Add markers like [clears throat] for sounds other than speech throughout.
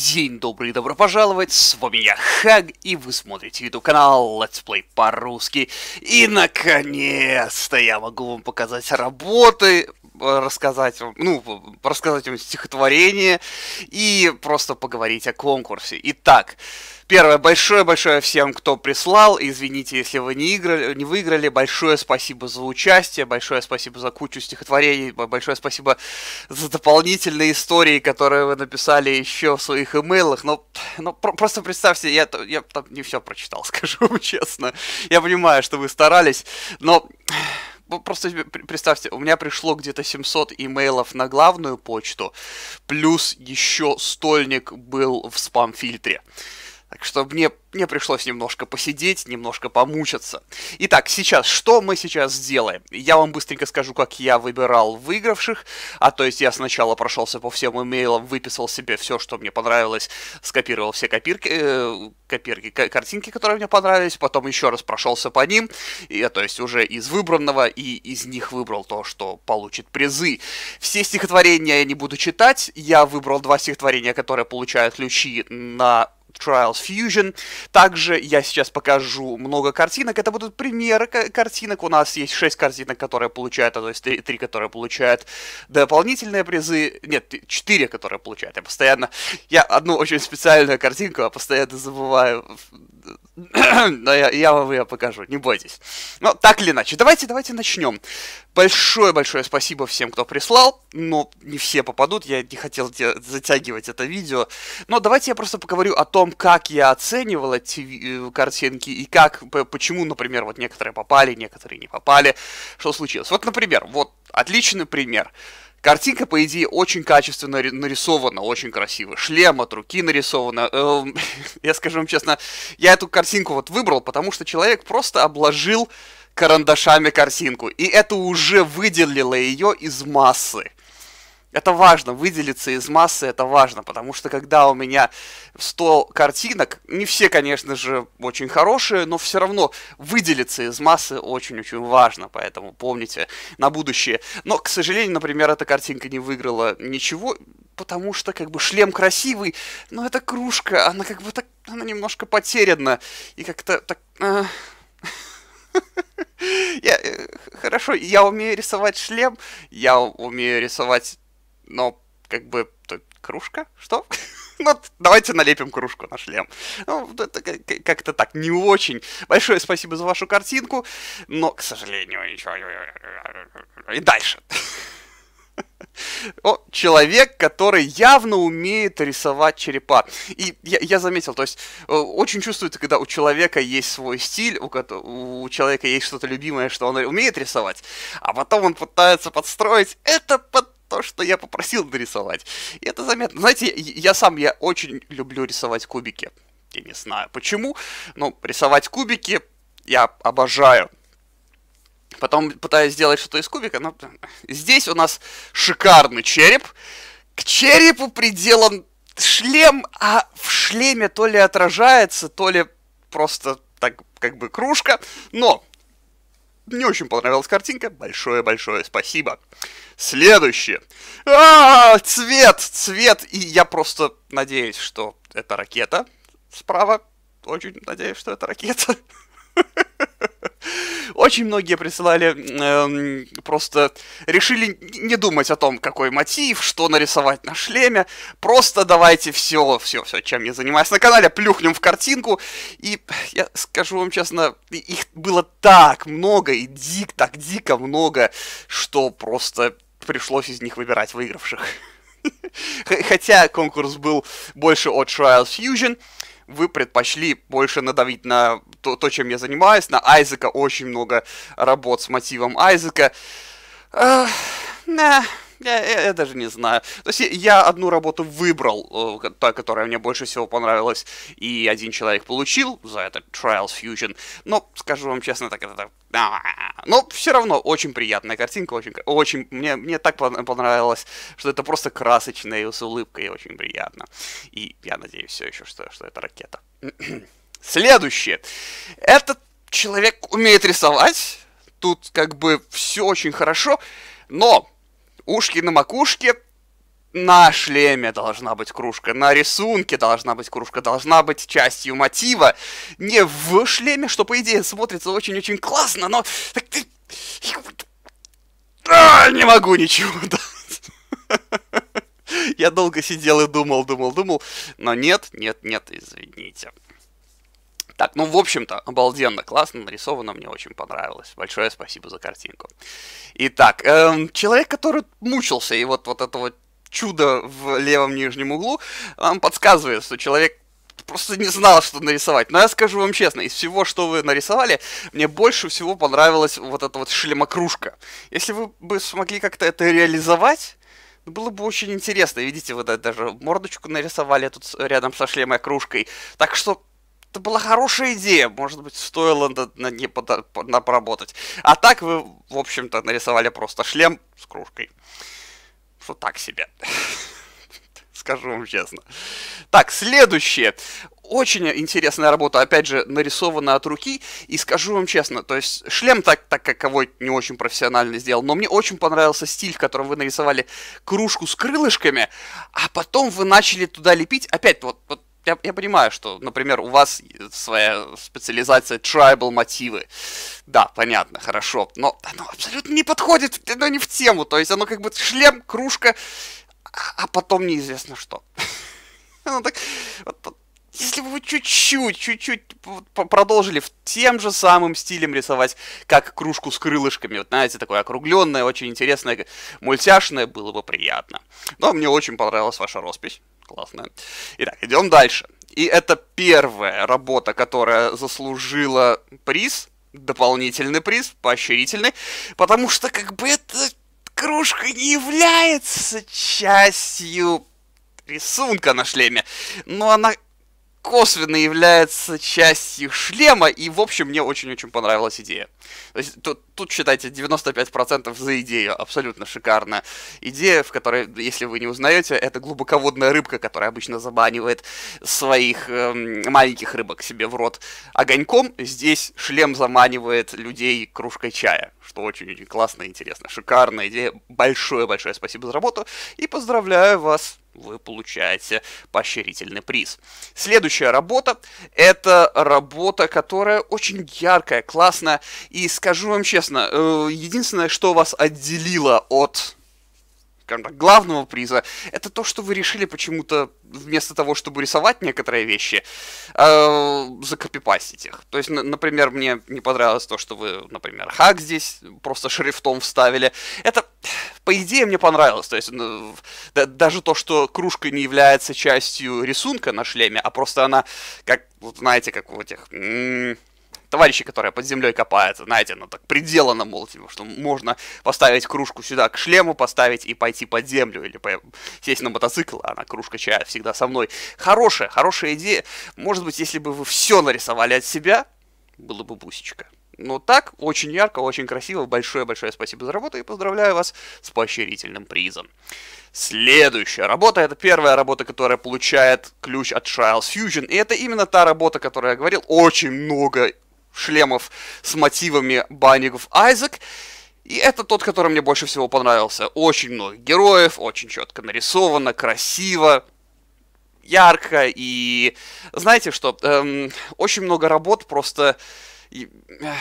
день, добрый добро пожаловать, с вами я, Хаг, и вы смотрите YouTube-канал Let's Play по-русски. И наконец-то я могу вам показать работы рассказать, ну, рассказать им стихотворение и просто поговорить о конкурсе. Итак, первое, большое-большое всем, кто прислал. Извините, если вы не, играли, не выиграли. Большое спасибо за участие, большое спасибо за кучу стихотворений, большое спасибо за дополнительные истории, которые вы написали еще в своих имейлах. Но, но про просто представьте, я, я там не все прочитал, [laughs] скажу вам честно. Я понимаю, что вы старались, но ну, просто представьте, у меня пришло где-то 700 имейлов на главную почту, плюс еще стольник был в спам-фильтре. Uh, так что мне, мне пришлось немножко посидеть, немножко помучаться. Итак, сейчас, что мы сейчас сделаем? Я вам быстренько скажу, как я выбирал выигравших. А то есть я сначала прошелся по всем имейлам, выписал себе все, что мне понравилось, скопировал все копирки, э, копирки картинки, которые мне понравились, потом еще раз прошелся по ним. И, а, то есть уже из выбранного и из них выбрал то, что получит призы. Все стихотворения я не буду читать. Я выбрал два стихотворения, которые получают ключи на Trials Fusion. Также я сейчас покажу много картинок. Это будут примеры картинок. У нас есть 6 картинок, которые получают, а то есть 3, 3 которые получают дополнительные призы. Нет, 4, которые получают. Я постоянно... Я одну очень специальную картинку я а, постоянно забываю но я, я вам ее покажу, не бойтесь. Ну так или иначе, давайте, давайте начнем. Большое-большое спасибо всем, кто прислал. Но не все попадут, я не хотел затягивать это видео. Но давайте я просто поговорю о том, как я оценивал эти картинки и как, почему, например, вот некоторые попали, некоторые не попали, что случилось. Вот, например, вот отличный пример. Картинка, по идее, очень качественно нарисована, очень красиво. Шлем от руки нарисована. Эм, [laughs] я скажу вам честно, я эту картинку вот выбрал, потому что человек просто обложил карандашами картинку. И это уже выделило ее из массы. Это важно, выделиться из массы это важно, потому что когда у меня 100 картинок, не все, конечно же, очень хорошие, но все равно выделиться из массы очень-очень важно, поэтому помните на будущее. Но, к сожалению, например, эта картинка не выиграла ничего, потому что как бы шлем красивый, но эта кружка, она как бы так, она немножко потеряна, и как-то так... Э... [laughs] Я, э, хорошо, я умею рисовать шлем, я умею рисовать но как бы кружка? Что? [laughs] ну, давайте налепим кружку на шлем. Ну, это как-то так, не очень. Большое спасибо за вашу картинку, но, к сожалению, ничего. И дальше. [laughs] О, человек, который явно умеет рисовать черепа. И я, я заметил, то есть э, очень чувствуется, когда у человека есть свой стиль, у, у человека есть что-то любимое, что он умеет рисовать, а потом он пытается подстроить это под то, что я попросил нарисовать. И это заметно. Знаете, я сам, я очень люблю рисовать кубики. Я не знаю почему, но рисовать кубики я обожаю. Потом пытаюсь сделать что-то из кубика, но здесь у нас шикарный череп. К черепу приделан шлем, а в шлеме то ли отражается, то ли просто так как бы кружка. Но мне очень понравилась картинка. Большое-большое спасибо. Следующее. А, цвет, цвет. И я просто надеюсь, что это ракета справа. Очень надеюсь, что это ракета. [laughs] Очень многие присылали, э, просто решили не думать о том, какой мотив, что нарисовать на шлеме. Просто давайте все, все, все, чем я занимаюсь на канале, плюхнем в картинку. И я скажу вам честно, их было так много и дик, так дико много, что просто пришлось из них выбирать выигравших. [laughs] Хотя конкурс был больше от Trials Fusion, вы предпочли больше надавить на то, то чем я занимаюсь, на Айзека. Очень много работ с мотивом Айзека. Эх, я, я, даже не знаю. То есть я одну работу выбрал, э, та, которая мне больше всего понравилась, и один человек получил за это Trials Fusion. Но, скажу вам честно, так это... А, но все равно очень приятная картинка, очень, очень мне, мне так понравилось, что это просто красочная и с улыбкой очень приятно. И я надеюсь все еще, что, что это ракета. [clears throat] Следующее. Этот человек умеет рисовать. Тут как бы все очень хорошо, но ушки на макушке, на шлеме должна быть кружка, на рисунке должна быть кружка, должна быть частью мотива, не в шлеме, что, по идее, смотрится очень-очень классно, но... А, не могу ничего [laughs] дать. Я долго сидел и думал, думал, думал, но нет, нет, нет, извините. Так, ну, в общем-то, обалденно, классно нарисовано, мне очень понравилось. Большое спасибо за картинку. Итак, эм, человек, который мучился, и вот, вот это вот чудо в левом нижнем углу, нам подсказывает, что человек просто не знал, что нарисовать. Но я скажу вам честно, из всего, что вы нарисовали, мне больше всего понравилась вот эта вот шлемокружка. Если вы бы смогли как-то это реализовать, ну, было бы очень интересно. Видите, вот даже мордочку нарисовали тут рядом со шлемой кружкой. Так что это была хорошая идея, может быть, стоило на над ней поработать. А так вы, в общем-то, нарисовали просто шлем с кружкой. Что так себе. [laughs] Скажу вам честно. Так, следующее. Очень интересная работа, опять же, нарисована от руки. И скажу вам честно, то есть шлем так, так каковой не очень профессионально сделал, но мне очень понравился стиль, в котором вы нарисовали кружку с крылышками, а потом вы начали туда лепить, опять вот, вот я, я понимаю, что, например, у вас своя специализация tribal мотивы. Да, понятно, хорошо. Но оно абсолютно не подходит, оно не в тему. То есть оно как бы шлем, кружка, а, а потом неизвестно что. [laughs] Оно так... если бы вы чуть-чуть, чуть-чуть продолжили в тем же самым стилем рисовать, как кружку с крылышками, вот знаете, такое округленное, очень интересное, мультяшное, было бы приятно. Но мне очень понравилась ваша роспись. Классно. Итак, идем дальше. И это первая работа, которая заслужила приз, дополнительный приз, поощрительный, потому что как бы эта кружка не является частью рисунка на шлеме, но она косвенно является частью шлема, и, в общем, мне очень-очень понравилась идея. То есть, тут, тут, считайте, 95% за идею, абсолютно шикарная Идея, в которой, если вы не узнаете, это глубоководная рыбка, которая обычно забанивает своих эм, маленьких рыбок себе в рот огоньком. Здесь шлем заманивает людей кружкой чая, что очень-очень классно и интересно. Шикарная идея, большое-большое спасибо за работу, и поздравляю вас вы получаете поощрительный приз. Следующая работа – это работа, которая очень яркая, классная. И скажу вам честно, э, единственное, что вас отделило от скажем так, главного приза, это то, что вы решили почему-то вместо того, чтобы рисовать некоторые вещи, э, закопипастить их. То есть, на, например, мне не понравилось то, что вы, например, хак здесь просто шрифтом вставили. Это, по идее, мне понравилось. То есть, ну, да, даже то, что кружка не является частью рисунка на шлеме, а просто она, как, вот знаете, как у этих... М- товарищи, которые под землей копаются, знаете, найдено ну, так приделано, мол, типа, что можно поставить кружку сюда к шлему, поставить и пойти под землю, или по... сесть на мотоцикл, а она кружка чая всегда со мной. Хорошая, хорошая идея. Может быть, если бы вы все нарисовали от себя, было бы бусечка. Но ну, так, очень ярко, очень красиво. Большое-большое спасибо за работу и поздравляю вас с поощрительным призом. Следующая работа, это первая работа, которая получает ключ от Trials Fusion. И это именно та работа, которую я говорил, очень много шлемов с мотивами Binding Айзек И это тот, который мне больше всего понравился. Очень много героев, очень четко нарисовано, красиво, ярко. И знаете что, эм, очень много работ просто... И, эх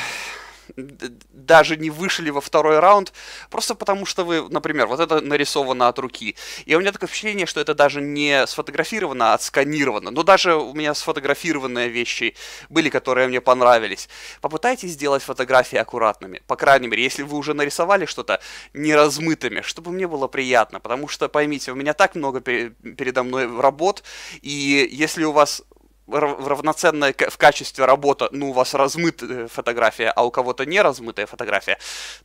даже не вышли во второй раунд, просто потому что вы, например, вот это нарисовано от руки. И у меня такое впечатление, что это даже не сфотографировано, а отсканировано. Но даже у меня сфотографированные вещи были, которые мне понравились. Попытайтесь сделать фотографии аккуратными. По крайней мере, если вы уже нарисовали что-то неразмытыми, чтобы мне было приятно. Потому что, поймите, у меня так много передо мной работ, и если у вас равноценная в качестве работа, ну, у вас размытая фотография, а у кого-то не размытая фотография,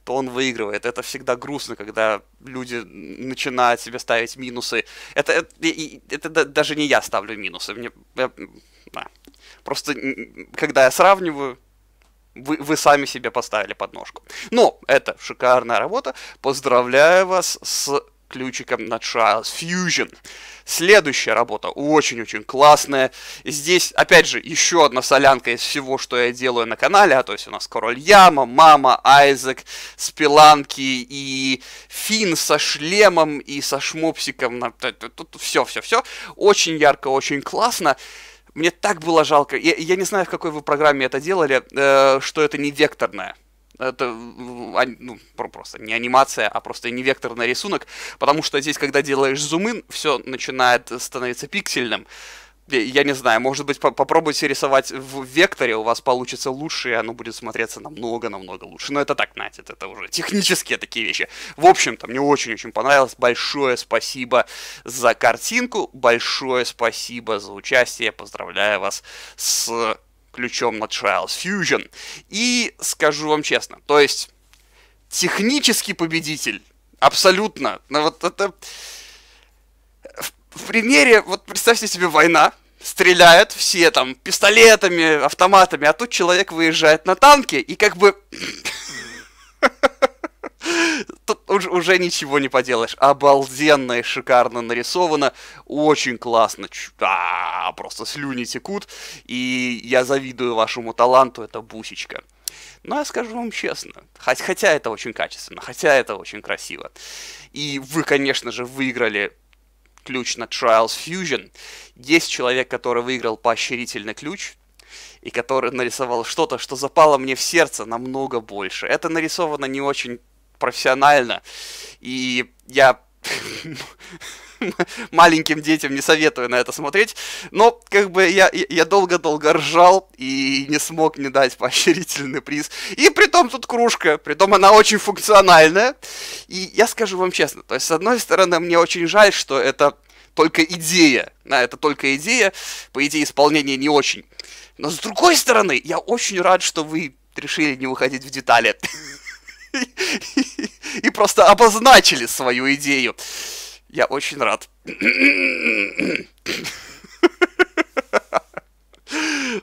то он выигрывает. Это всегда грустно, когда люди начинают себе ставить минусы. Это, э, это, это даже не я ставлю минусы. Мне, я, да. Просто когда я сравниваю, вы, вы сами себе поставили подножку. Но это шикарная работа. Поздравляю вас с ключиком на Trials Fusion. Следующая работа очень-очень классная. Здесь, опять же, еще одна солянка из всего, что я делаю на канале. А то есть у нас Король Яма, Мама, Айзек, Спиланки и Фин со шлемом и со шмопсиком. Тут все-все-все. Очень ярко, очень классно. Мне так было жалко. Я, я не знаю, в какой вы программе это делали, э, что это не векторная это ну, просто не анимация, а просто не векторный рисунок, потому что здесь, когда делаешь зумын, все начинает становиться пиксельным. Я не знаю, может быть, по попробуйте рисовать в векторе, у вас получится лучше, и оно будет смотреться намного-намного лучше. Но это так, Надя, это уже технические такие вещи. В общем-то, мне очень-очень понравилось. Большое спасибо за картинку, большое спасибо за участие. Поздравляю вас с ключом на Trials Fusion. И скажу вам честно, то есть технический победитель, абсолютно, но ну вот это... В, в примере, вот представьте себе война, стреляют все там пистолетами, автоматами, а тут человек выезжает на танке и как бы... [laughs] Тут уже ничего не поделаешь. Обалденно и шикарно нарисовано. Очень классно. А, просто слюни текут. И я завидую вашему таланту, это бусечка. Но ну, я скажу вам честно, хотя это очень качественно, хотя это очень красиво. И вы, конечно же, выиграли ключ на Trials Fusion. Есть человек, который выиграл поощрительный ключ, и который нарисовал что-то, что запало мне в сердце намного больше. Это нарисовано не очень профессионально. И я [laughs] маленьким детям не советую на это смотреть. Но, как бы, я, я долго-долго ржал и не смог не дать [laughs] поощрительный приз. И притом тут кружка, притом она очень функциональная. И я скажу вам честно, то есть, с одной стороны, мне очень жаль, что это только идея. Да, это только идея, по идее, исполнение не очень. Но с другой стороны, я очень рад, что вы решили не выходить в детали. [laughs] и просто обозначили свою идею. Я очень рад.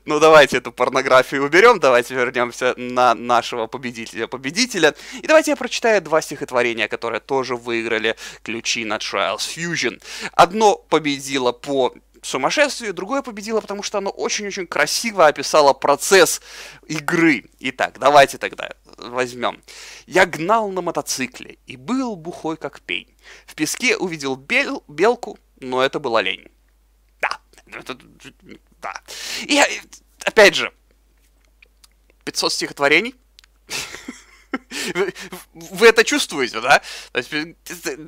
Ну давайте эту порнографию уберем, давайте вернемся на нашего победителя. Победителя. И давайте я прочитаю два стихотворения, которые тоже выиграли ключи на Trials Fusion. Одно победило по сумасшествию, другое победило, потому что оно очень-очень красиво описало процесс игры. Итак, давайте тогда возьмем. Я гнал на мотоцикле и был бухой как пень. В песке увидел бел, белку, но это была лень. Да, да. И опять же, 500 стихотворений. Вы, вы это чувствуете, да? То есть,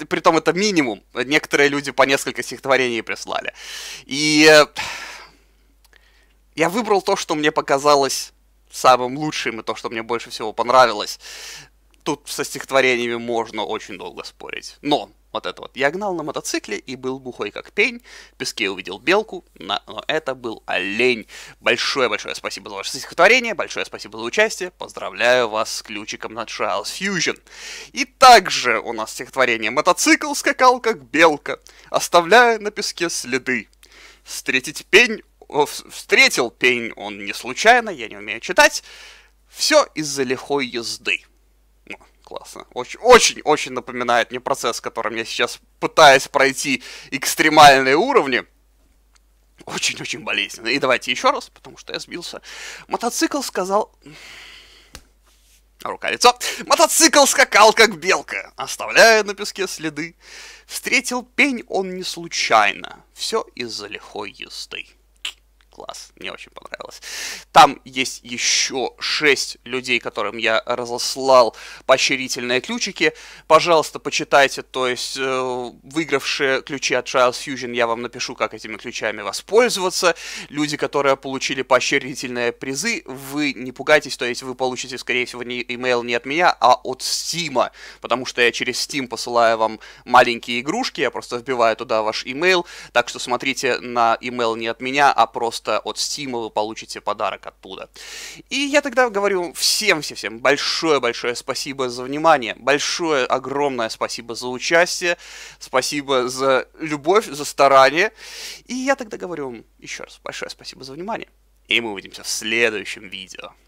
притом это минимум. Некоторые люди по несколько стихотворений прислали. И я выбрал то, что мне показалось самым лучшим и то, что мне больше всего понравилось. Тут со стихотворениями можно очень долго спорить. Но вот это вот. Я гнал на мотоцикле и был бухой как пень. В песке увидел белку, но это был олень. Большое-большое спасибо за ваше стихотворение, большое спасибо за участие. Поздравляю вас с ключиком на Trials Fusion. И также у нас стихотворение «Мотоцикл скакал как белка, оставляя на песке следы». Встретить пень встретил пень он не случайно, я не умею читать. Все из-за лихой езды. Ну, классно. Очень-очень напоминает мне процесс, которым я сейчас пытаюсь пройти экстремальные уровни. Очень-очень болезненно. И давайте еще раз, потому что я сбился. Мотоцикл сказал... Рука, лицо. Мотоцикл скакал, как белка, оставляя на песке следы. Встретил пень он не случайно. Все из-за лихой езды класс, мне очень понравилось. Там есть еще шесть людей, которым я разослал поощрительные ключики. Пожалуйста, почитайте, то есть э, выигравшие ключи от Trials Fusion, я вам напишу, как этими ключами воспользоваться. Люди, которые получили поощрительные призы, вы не пугайтесь, то есть вы получите, скорее всего, не имейл не от меня, а от Стима, потому что я через Steam посылаю вам маленькие игрушки, я просто вбиваю туда ваш имейл, так что смотрите на имейл не от меня, а просто просто от Steam вы получите подарок оттуда. И я тогда говорю всем-всем-всем большое-большое спасибо за внимание, большое огромное спасибо за участие, спасибо за любовь, за старание. И я тогда говорю еще раз большое спасибо за внимание. И мы увидимся в следующем видео.